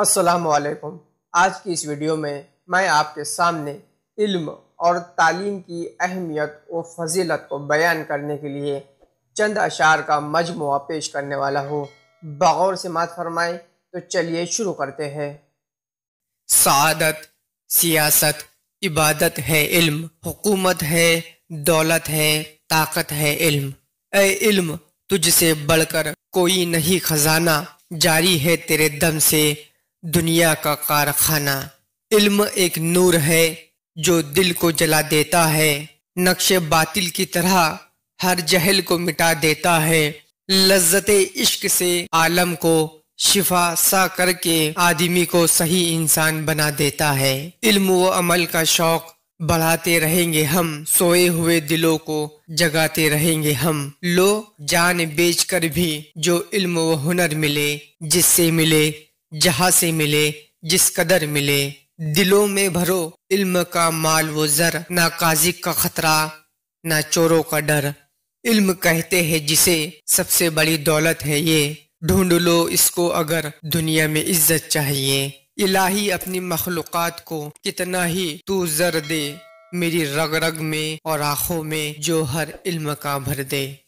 वालेकुम आज की इस वीडियो में मैं आपके सामने इल्म और तालीम की अहमियत और फजीलत को बयान करने के लिए चंद अशार का मजमु पेश करने वाला हूँ बगौर से मात फरमाए तो चलिए शुरू करते हैं सादत सियासत इबादत है इल्म हुकूमत है दौलत है ताकत है इल्म ए इल्म तुझसे बढ़कर कोई नहीं खजाना जारी है तेरे दम से दुनिया का कारखाना इल्म एक नूर है जो दिल को जला देता है नक्शे बातिल की तरह हर जहल को मिटा देता है लज्जत इश्क से आलम को शिफा सा करके आदमी को सही इंसान बना देता है इल्म व अमल का शौक बढ़ाते रहेंगे हम सोए हुए दिलों को जगाते रहेंगे हम लो जान बेच कर भी जो इल्म व हुनर मिले जिससे मिले जहां से मिले जिस कदर मिले दिलों में भरो इल्म का माल वो जर ना काजी का खतरा ना चोरों का डर इल्म कहते हैं जिसे सबसे बड़ी दौलत है ये ढूंढ लो इसको अगर दुनिया में इज्जत चाहिए इलाही अपनी मखलूक को कितना ही तू जर दे मेरी रग रग में और आंखों में जो हर इल्म का भर दे